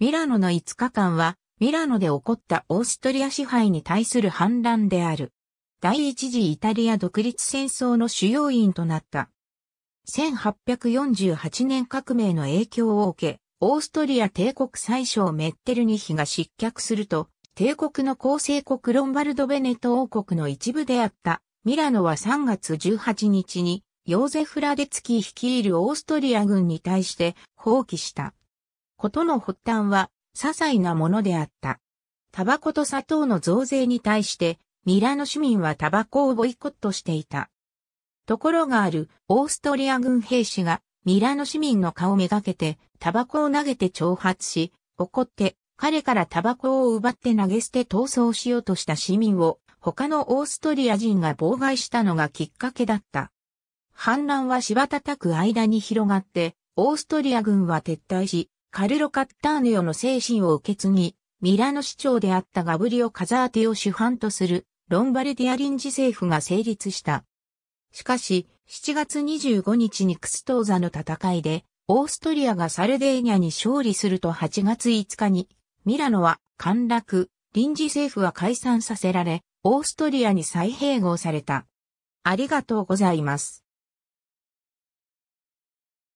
ミラノの5日間は、ミラノで起こったオーストリア支配に対する反乱である。第一次イタリア独立戦争の主要因となった。1848年革命の影響を受け、オーストリア帝国最小メッテルニヒが失脚すると、帝国の構成国ロンバルド・ベネト王国の一部であった、ミラノは3月18日に、ヨーゼフ・ラデツキー率いるオーストリア軍に対して放棄した。ことの発端は、些細なものであった。タバコと砂糖の増税に対して、ミラノ市民はタバコをボイコットしていた。ところがあるオーストリア軍兵士がミラノ市民の顔めがけてタバコを投げて挑発し、怒って彼からタバコを奪って投げ捨て逃走しようとした市民を他のオーストリア人が妨害したのがきっかけだった。反乱は柴叩く間に広がって、オーストリア軍は撤退し、カルロ・カッターネオの精神を受け継ぎ、ミラノ市長であったガブリオ・カザーティを主犯とするロンバルディア臨時政府が成立した。しかし、7月25日にクストーザの戦いで、オーストリアがサルデーニャに勝利すると8月5日に、ミラノは陥落、臨時政府は解散させられ、オーストリアに再併合された。ありがとうございます。